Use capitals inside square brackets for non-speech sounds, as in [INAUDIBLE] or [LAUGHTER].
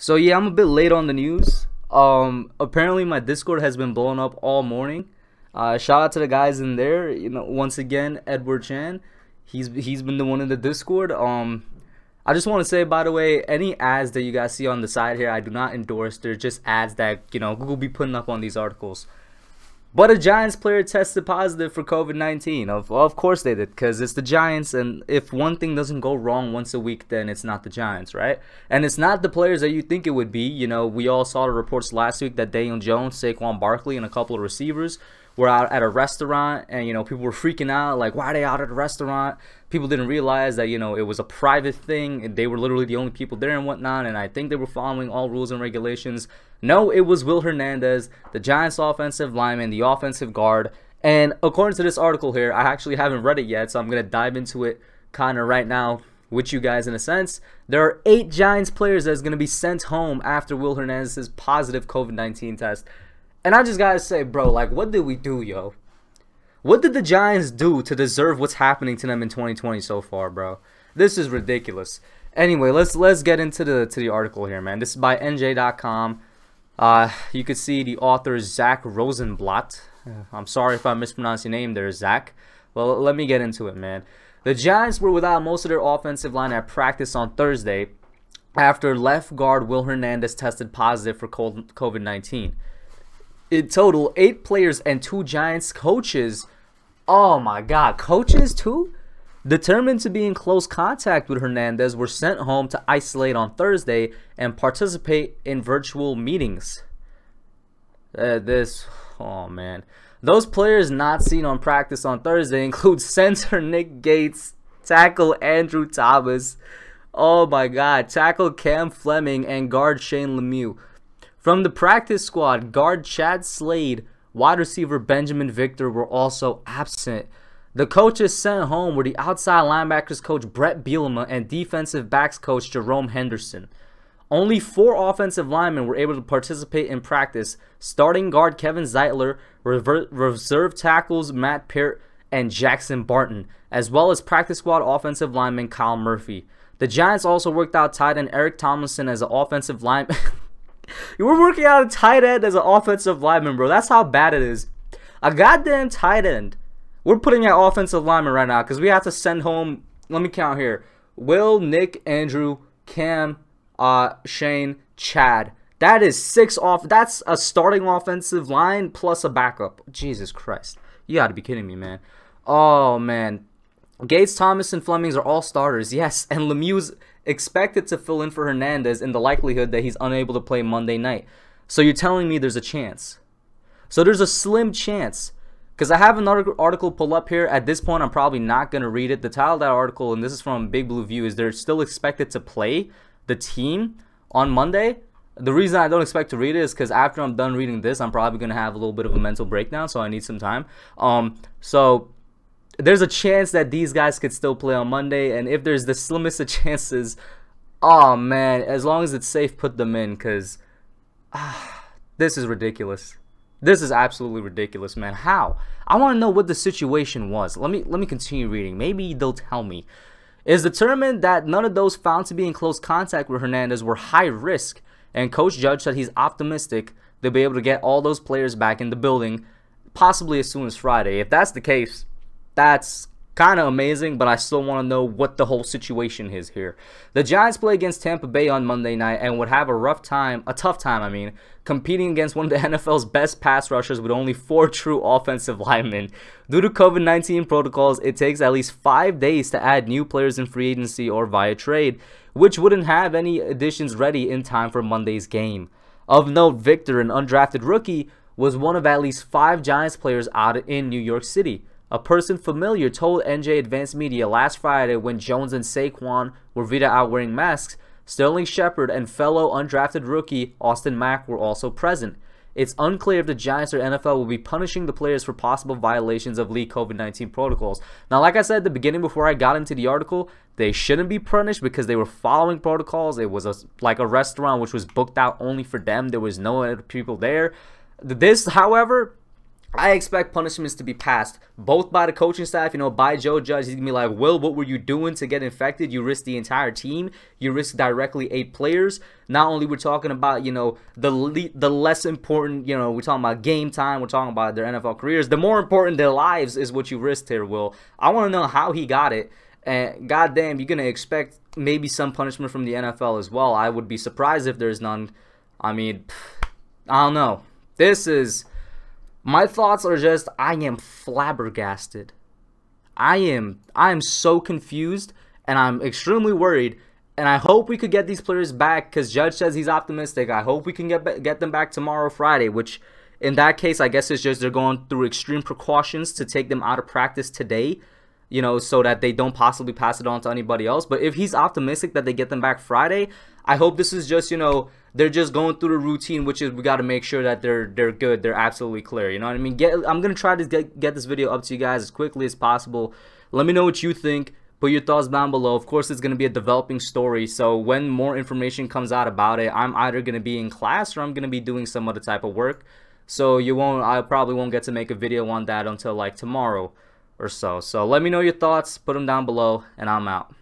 So yeah, I'm a bit late on the news. Um, apparently my Discord has been blowing up all morning. Uh, shout out to the guys in there. You know, once again, Edward Chan. He's he's been the one in the Discord. Um, I just want to say, by the way, any ads that you guys see on the side here, I do not endorse. They're just ads that you know Google be putting up on these articles. But a Giants player tested positive for COVID 19. Of, well, of course they did, because it's the Giants, and if one thing doesn't go wrong once a week, then it's not the Giants, right? And it's not the players that you think it would be. You know, we all saw the reports last week that Daniel Jones, Saquon Barkley, and a couple of receivers were out at a restaurant and you know people were freaking out like why are they out at a restaurant people didn't realize that you know it was a private thing they were literally the only people there and whatnot and i think they were following all rules and regulations no it was will hernandez the giants offensive lineman the offensive guard and according to this article here i actually haven't read it yet so i'm going to dive into it kind of right now with you guys in a sense. There are eight Giants players that's going to be sent home after Will Hernandez's positive COVID 19 test. And I just gotta say, bro, like, what did we do, yo? What did the Giants do to deserve what's happening to them in 2020 so far, bro? This is ridiculous. Anyway, let's let's get into the to the article here, man. This is by NJ.com. Uh, you can see the author is Zach Rosenblatt. Uh, I'm sorry if I mispronounced your name there, Zach. Well, let me get into it, man. The Giants were without most of their offensive line at practice on Thursday after left guard Will Hernandez tested positive for COVID 19 in total, eight players and two Giants coaches. Oh my God, coaches too? Determined to be in close contact with Hernandez, were sent home to isolate on Thursday and participate in virtual meetings. Uh, this, oh man. Those players not seen on practice on Thursday include [LAUGHS] center Nick Gates, tackle Andrew Thomas, oh my god, tackle Cam Fleming, and guard Shane Lemieux. From the practice squad, guard Chad Slade, wide receiver Benjamin Victor were also absent. The coaches sent home were the outside linebackers coach Brett Bielema and defensive backs coach Jerome Henderson. Only four offensive linemen were able to participate in practice starting guard Kevin Zeitler, reserve tackles Matt Peart, and Jackson Barton, as well as practice squad offensive lineman Kyle Murphy. The Giants also worked out tight end Eric Tomlinson as an offensive lineman. [LAUGHS] We're working out a tight end as an offensive lineman, bro. That's how bad it is. A goddamn tight end. We're putting an offensive lineman right now because we have to send home. Let me count here. Will, Nick, Andrew, Cam, uh, Shane, Chad. That is six off. That's a starting offensive line plus a backup. Jesus Christ. You got to be kidding me, man. Oh, man. Gates, Thomas, and Flemings are all starters, yes, and Lemieux's expected to fill in for Hernandez in the likelihood that he's unable to play Monday night. So you're telling me there's a chance. So there's a slim chance. Because I have an article pull up here. At this point, I'm probably not going to read it. The title of that article, and this is from Big Blue View, is they're still expected to play the team on Monday. The reason I don't expect to read it is because after I'm done reading this, I'm probably going to have a little bit of a mental breakdown, so I need some time. Um, so there's a chance that these guys could still play on Monday, and if there's the slimmest of [LAUGHS] chances, oh man, as long as it's safe, put them in, because ah, this is ridiculous. This is absolutely ridiculous, man. How? I want to know what the situation was. Let me let me continue reading. Maybe they'll tell me. It's determined that none of those found to be in close contact with Hernandez were high risk, and Coach Judge said he's optimistic they'll be able to get all those players back in the building, possibly as soon as Friday. If that's the case, that's kind of amazing, but I still want to know what the whole situation is here. The Giants play against Tampa Bay on Monday night and would have a rough time, a tough time, I mean, competing against one of the [LAUGHS] NFL's best pass rushers with only four true offensive linemen. Due to COVID 19 protocols, it takes at least five days to add new players in free agency or via trade, which wouldn't have any additions ready in time for Monday's game. Of note, Victor, an undrafted rookie, was one of at least five Giants players out in New York City. A person familiar told NJ Advanced Media last Friday when Jones and Saquon were vida out wearing masks, Sterling Shepard and fellow undrafted rookie Austin Mack were also present. It's unclear if the Giants or NFL will be punishing the players for possible violations of league COVID-19 protocols. Now, like I said at the beginning before I got into the article, they shouldn't be punished because they were following protocols. It was a, like a restaurant which was booked out only for them. There was no other people there. This, however, I expect punishments to be passed both by the coaching staff, you know, by Joe Judge. He's gonna be like, Will, what were you doing to get infected? You risked the entire team. You risked directly eight players. Not only we're talking about, you know, the le the less important, you know, we're talking about game time. We're talking about their NFL careers. The more important their lives is what you risked here, Will. I want to know how he got it. And goddamn, you're gonna expect maybe some punishment from the NFL as well. I would be surprised if there's none. I mean, I don't know. This is my thoughts are just I am flabbergasted. I am I am so confused and I'm extremely worried and I hope we could get these players back cuz Judge says he's optimistic. I hope we can get get them back tomorrow Friday, which in that case I guess it's just they're going through extreme precautions to take them out of practice today, you know, so that they don't possibly pass it on to anybody else. But if he's optimistic that they get them back Friday, I hope this is just, you know, they're just going through the routine, which is we got to make sure that they're they're good, they're absolutely clear. You know what I mean? Get I'm gonna try to get get this video up to you guys as quickly as possible. Let me know what you think. Put your thoughts down below. Of course, it's going to be a developing story. So when more information comes out about it, I'm either going to be in class or I'm going to be doing some other type of work. So you won't, I probably won't get to make a video on that until like tomorrow or so. So let me know your thoughts. Put them down below and I'm out.